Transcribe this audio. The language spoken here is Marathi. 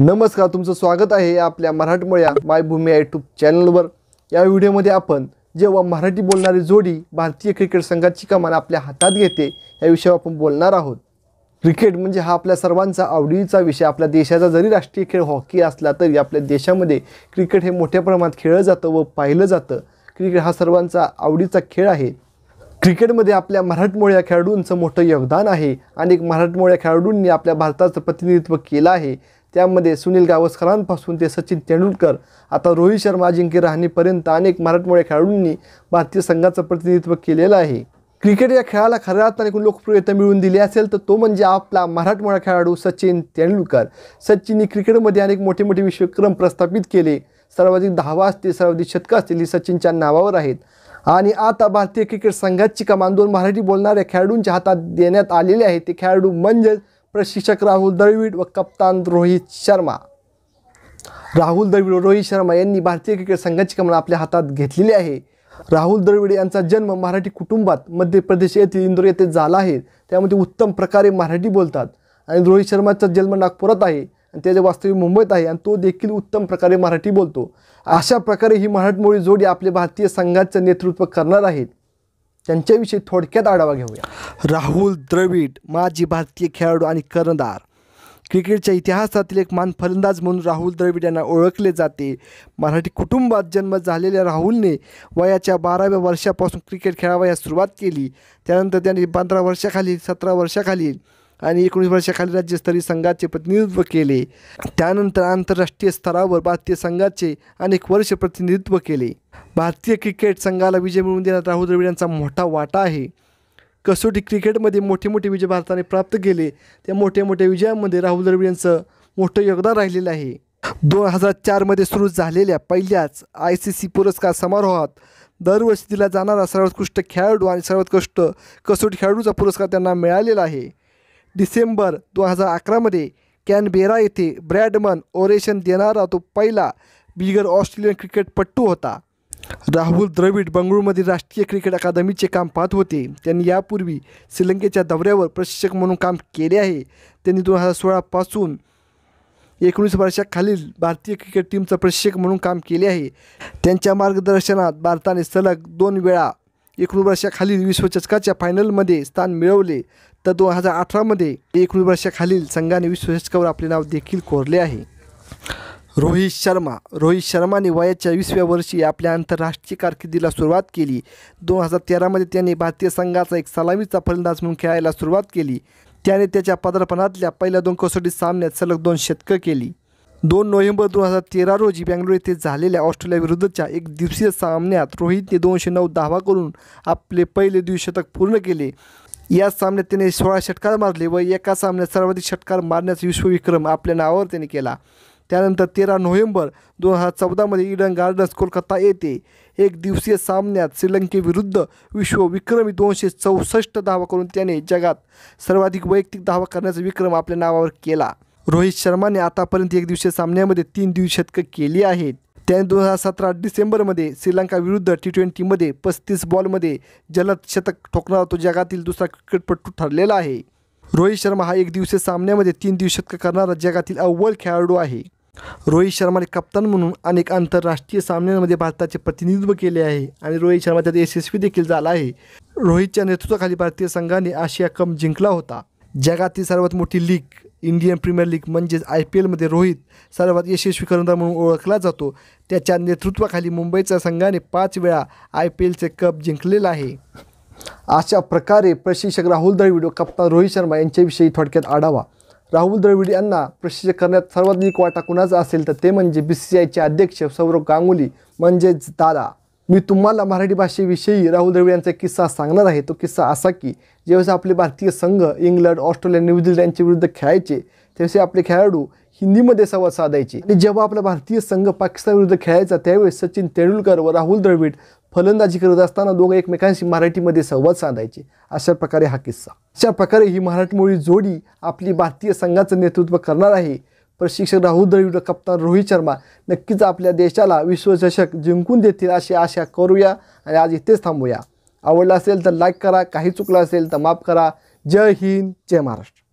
नमस्कार तुमचं स्वागत आहे आपल्या मराठमोळ्या मायभूमी यूट्यूब चॅनलवर या व्हिडिओमध्ये आपण जेव्हा मराठी बोलणारी जोडी भारतीय क्रिकेट संघाची कमान आपल्या हातात घेते या विषयावर आपण बोलणार आहोत क्रिकेट म्हणजे हा आपल्या सर्वांचा आवडीचा विषय आपल्या देशाचा जरी राष्ट्रीय खेळ हॉकी असला तरी आपल्या देशामध्ये क्रिकेट हे मोठ्या प्रमाणात खेळलं जातं व पाहिलं जातं क्रिकेट हा सर्वांचा आवडीचा खेळ आहे क्रिकेटमध्ये आपल्या मराठमोळ्या खेळाडूंचं मोठं योगदान आहे अनेक मराठमोळ्या खेळाडूंनी आपल्या भारताचं प्रतिनिधित्व केलं आहे त्यामध्ये सुनील गावस्करांपासून ते सचिन तेंडुलकर आता रोहित शर्मा अजिंक्य राहणीपर्यंत अनेक मराठमोळ्या खेळाडूंनी भारतीय संघाचं प्रतिनिधित्व केलेलं आहे क्रिकेट या खेळाला खऱ्या अर्थाने कोणी लोकप्रियता मिळवून दिली असेल तर तो म्हणजे आपला मराठमोळा खेळाडू सचिन तेंडुलकर सचिनने क्रिकेटमध्ये अनेक मोठे मोठे विश्वक्रम प्रस्थापित केले सर्वाधिक धावा असतील सर्वाधिक शतकं असतील ही सचिनच्या नावावर आहेत आणि आता भारतीय क्रिकेट संघाची कमान दोन मराठी बोलणाऱ्या खेळाडूंच्या हातात देण्यात आलेले आहे ते खेळाडू म्हणजेच प्रशिक्षक राहुल द्रविड व कप्तान रोहित शर्मा राहुल द्रविड व रोहित शर्मा यांनी भारतीय क्रिकेट संघाची कमान आपल्या हातात घेतलेली आहे राहुल द्रविड यांचा जन्म मराठी कुटुंबात मध्य प्रदेश येथील इंदोर येथे झाला आहे त्यामध्ये उत्तम प्रकारे मराठी बोलतात आणि रोहित शर्माचा जन्म नागपुरात आहे आणि त्याचे वास्तविक मुंबईत आहे आणि तो देखील उत्तम प्रकारे मराठी बोलतो अशा प्रकारे ही मराठमोळी जोडी आपल्या भारतीय संघाचं नेतृत्व करणार आहेत त्यांच्याविषयी थोडक्यात आढावा घेऊया राहुल द्रविड माजी भारतीय खेळाडू आणि कर्णधार क्रिकेटच्या इतिहासातील एक मान फलंदाज म्हणून राहुल द्रविड यांना ओळखले जाते मराठी कुटुंबात जन्म झालेल्या राहुलने वयाच्या बाराव्या वर्षापासून क्रिकेट खेळावयास सुरुवात केली त्यानंतर त्यांनी पंधरा वर्षाखाली सतरा वर्षाखाली आणि एकोणीस वर्षा खाली राज्यस्तरीय संघाचे प्रतिनिधित्व केले त्यानंतर आंतरराष्ट्रीय स्तरावर भारतीय संघाचे अनेक वर्ष प्रतिनिधित्व केले भारतीय क्रिकेट संघाला विजय मिळवून देण्यात राहुल द्रविड यांचा मोठा वाटा आहे कसोटी क्रिकेटमध्ये मोठे मोठे विजय भारताने प्राप्त केले त्या मोठ्या मोठ्या विजयामध्ये राहुल द्रविड यांचं मोठं योगदान राहिलेलं आहे दोन हजार चारमध्ये सुरू झालेल्या पहिल्याच आय सी सी पुरस्कार समारोहात दरवर्षी दिला जाणारा सर्वोत्कृष्ट खेळाडू आणि सर्वोत्कृष्ट कसोटी खेळाडूचा पुरस्कार त्यांना मिळालेला आहे डिसेंबर दोन हजार अकरामध्ये कॅनबेरा येथे ब्रॅडमन ओरेशन देणारा तो पहिला बिगर ऑस्ट्रेलियन क्रिकेटपटू होता राहुल द्रविड बंगळूरमध्ये राष्ट्रीय क्रिकेट अकादमीचे काम पाहत होते त्यांनी यापूर्वी श्रीलंकेच्या दौऱ्यावर प्रशिक्षक म्हणून काम केले आहे त्यांनी दोन हजार सोळापासून एकोणीस वर्षाखालील भारतीय क्रिकेट टीमचं प्रशिक्षक म्हणून काम केले आहे त्यांच्या मार्गदर्शनात भारताने सलग दोन वेळा एकूण वर्षाखालील विश्वचषकाच्या फायनलमध्ये स्थान मिळवले तर दोन हजार अठरामध्ये एकूण वर्षाखालील संघाने विश्वचषकावर आपले नाव देखील कोरले आहे रोहित शर्मा रोहित शर्माने वयाच्या वीसव्या वर्षी आपल्या आंतरराष्ट्रीय कारकिर्दीला सुरुवात केली दोन हजार तेरामध्ये त्याने भारतीय संघाचा एक सलामीचा फलंदाज म्हणून खेळायला सुरुवात केली त्याने त्याच्या पदार्पणातल्या पहिल्या दोन कसोटी सामन्यात सलग दोन शतकं केली दोन नोव्हेंबर दोन हजार तेरा रोजी बँगलोर येथे झालेल्या ऑस्ट्रेलियाविरुद्धच्या एक दिवसीय सामन्यात रोहितने दोनशे नऊ धावा करून आपले पहिले द्विशतक पूर्ण केले या सामन्यात त्याने सोळा षटकार मारले व एका सामन्यात सर्वाधिक षटकार मारण्याचा विश्वविक्रम आपल्या नावावर त्याने केला त्यानंतर तेरा नोव्हेंबर दोन हजार चौदामध्ये इडन गार्डन्स कोलकाता येथे एक दिवसीय सामन्यात श्रीलंकेविरुद्ध विश्वविक्रमी दोनशे चौसष्ट धावा करून त्याने जगात सर्वाधिक वैयक्तिक धावा करण्याचा विक्रम आपल्या नावावर केला रोहित शर्माने आतापर्यंत एक दिवसीय सामन्यामध्ये तीन दिवस शतकं केली आहेत त्याने दोन हजार सतरा डिसेंबरमध्ये श्रीलंका विरुद्ध टी ट्वेंटीमध्ये पस्तीस बॉलमध्ये जलद शतक ठोकणारा तो जगातील दुसरा क्रिकेटपटू ठरलेला आहे रोहित शर्मा हा एक दिवसीय सामन्यामध्ये तीन दिवस करणारा जगातील अव्वल खेळाडू आहे रोहित शर्माने कप्तान म्हणून अनेक आंतरराष्ट्रीय सामन्यांमध्ये भारताचे प्रतिनिधित्व केले आहे आणि रोहित शर्मा त्यात यशस्वी देखील झाला आहे रोहितच्या नेतृत्वाखाली भारतीय संघाने आशिया कप जिंकला होता जगातील सर्वात मोठी लीग इंडियन प्रीमियर लीग म्हणजेच आय पी एलमध्ये रोहित सर्वात यशस्वी कर्णधार म्हणून ओळखला जातो त्याच्या नेतृत्वाखाली मुंबईच्या संघाने पाच वेळा आय पी एलचे कप जिंकलेला आहे अशा प्रकारे प्रशिक्षक राहुल द्रविड व कप्तान रोहित शर्मा यांच्याविषयी थोडक्यात आढावा राहुल द्रविड यांना प्रशिक्षक करण्यात सर्वाधिक वाटा कुणाचा असेल तर ते म्हणजे बी सी आयचे अध्यक्ष सौरव गांगुली म्हणजेच दादा मी तुम्हाला मराठी भाषेविषयी राहुल द्रविड यांचा किस्सा सांगणार आहे तो किस्सा असा की ज्यावेळेस आपले भारतीय संघ इंग्लंड ऑस्ट्रेलिया यांच्या विरुद्ध खेळायचे त्यावेळेस आपले खेळाडू हिंदीमध्ये संवाद साधायचे आणि जेव्हा आपला भारतीय संघ पाकिस्तान विरुद्ध खेळायचा त्यावेळेस सचिन तेंडुलकर व राहुल द्रविड फलंदाजी करत असताना दोघं एकमेकांशी मराठीमध्ये संवाद साधायचे अशा प्रकारे हा किस्सा अशा प्रकारे ही मराठमोळी जोडी आपली भारतीय संघाचं नेतृत्व करणार आहे प्रशिक्षक राहुल द्रविड कप्तान रोहित शर्मा नक्कीच आपल्या देशाला विश्वचषक जिंकून देतील अशी आशा करूया आणि आज इथेच थांबूया आवडलं असेल तर लाईक करा काही चुकलं असेल तर माफ करा जय हिंद जय महाराष्ट्र